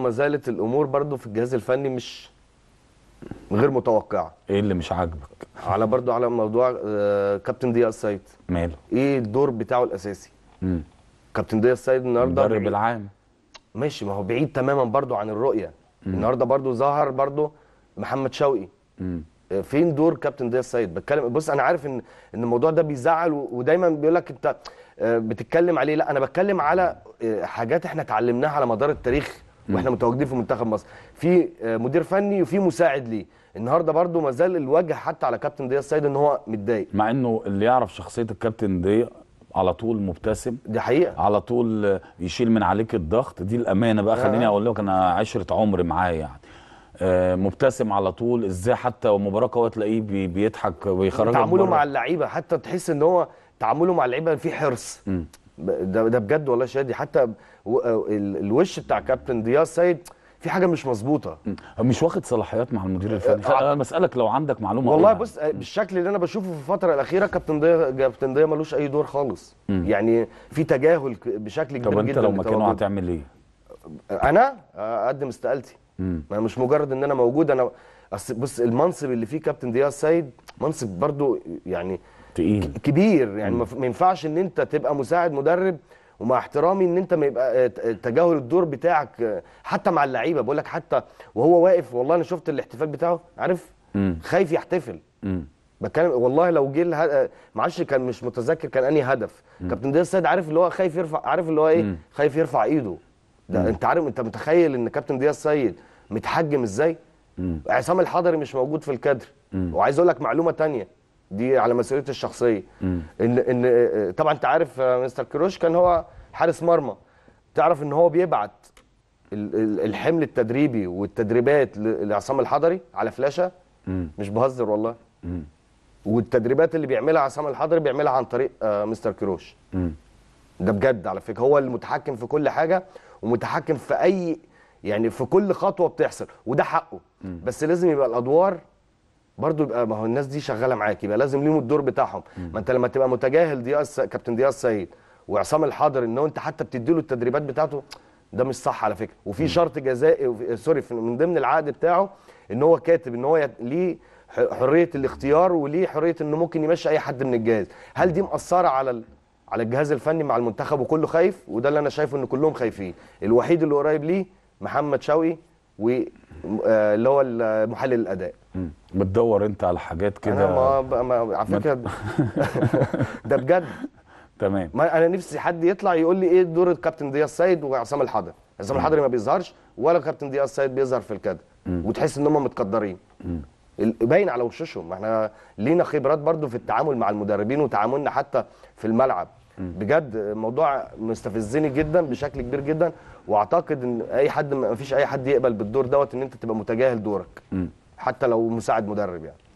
ما زالت الامور برضو في الجهاز الفني مش غير متوقعه ايه اللي مش عاجبك على برضو على موضوع آه كابتن ضياء السيد ماله ايه الدور بتاعه الاساسي امم كابتن ضياء السيد النهارده المدرب العام ماشي ما هو بعيد تماما برضو عن الرؤيه مم. النهارده برضو ظهر برضو محمد شوقي امم فين دور كابتن ضياء السيد بتكلم بص انا عارف ان ان الموضوع ده بيزعل ودايما بيقول لك انت آه، بتتكلم عليه لا انا بتكلم على آه، حاجات احنا اتعلمناها على مدار التاريخ واحنا متواجدين في منتخب مصر في آه، مدير فني وفي مساعد ليه النهارده برده ما زال الوجه حتى على كابتن ضياء السيد ان هو متضايق مع انه اللي يعرف شخصيه الكابتن ضياء على طول مبتسم دي حقيقه على طول آه، يشيل من عليك الضغط دي الامانه بقى آه. خليني اقول لك انا عشره عمر معاه يعني مبتسم على طول ازاي حتى ومباراه قويه تلاقيه بيضحك ويخرج تعامله مع اللعيبه حتى تحس ان هو تعامله مع اللعيبه فيه حرص م. ده ده بجد والله شادي حتى آه، الوش بتاع كابتن دياز سيد في حاجه مش مظبوطه مش واخد صلاحيات مع المدير آه، الفني آه، انا بسالك لو عندك معلومه والله بص بالشكل اللي انا بشوفه في الفتره الاخيره كابتن ضياء كابتن ضياء ملوش اي دور خالص م. يعني في تجاهل بشكل كبير جدا طب انت لو مكانه هتعمل ايه انا اقدم استقالتي انا مش مجرد ان انا موجود انا اصل بص المنصب اللي فيه كابتن دياز سيد منصب برضو يعني تقيل كبير يعني ما ينفعش ان انت تبقى مساعد مدرب ومع احترامي ان انت ما يبقى آه، آه، تجاهل الدور بتاعك آه، حتى مع اللعيبه بقول لك حتى وهو واقف والله انا شفت الاحتفال بتاعه عارف خايف يحتفل بتكلم والله لو جه الهد... معلش كان مش متذكر كان انهي هدف كابتن دياز سيد عارف اللي هو خايف يرفع عارف اللي هو ايه خايف يرفع ايده ده انت عارف انت متخيل ان كابتن دياز سيد متحجم ازاي عصام الحضري مش موجود في الكادر وعايز اقول لك معلومه ثانيه دي على مسؤوليتي الشخصيه ان ان آه، طبعا انت عارف آه، مستر كروش كان هو حارس مرمى تعرف ان هو بيبعت الحمل التدريبي والتدريبات لعصام الحضري على فلاشه مش بهزر والله والتدريبات اللي بيعملها عصام الحضري بيعملها عن طريق آه، مستر كروش ده بجد على فكره هو المتحكم في كل حاجه ومتحكم في اي يعني في كل خطوه بتحصل وده حقه بس لازم يبقى الادوار برضو يبقى ما هو الناس دي شغاله معاك يبقى لازم ليهم الدور بتاعهم ما انت لما تبقى متجاهل دياس كابتن دياس سيد وعصام الحاضر ان انت حتى بتدي له التدريبات بتاعته ده مش صح على فكره وفي شرط جزائي وفي... سوري من ضمن العقد بتاعه ان هو كاتب ان هو ليه حريه الاختيار وليه حريه انه ممكن يمشي اي حد من الجهاز هل دي مأثره على ال... على الجهاز الفني مع المنتخب وكله خايف وده اللي انا شايفه ان كلهم خايفين الوحيد اللي قريب ليه محمد شوقي و آه، اللي هو محلل الاداء بتدور انت على حاجات كده انا ما, ما على فكره ده بجد تمام ما انا نفسي حد يطلع يقول لي ايه دور الكابتن ضياء السيد وعصام الحضري عصام الحضري ما بيظهرش ولا كابتن ضياء السيد بيظهر في الكادر وتحس ان هم متقدرين باين على وشوشهم احنا لينا خبرات برضو في التعامل مع المدربين وتعاملنا حتى في الملعب بجد الموضوع مستفزني جدا بشكل كبير جدا واعتقد ان اي حد ما فيش اي حد يقبل بالدور دوت ان انت تبقى متجاهل دورك حتى لو مساعد مدرب يعني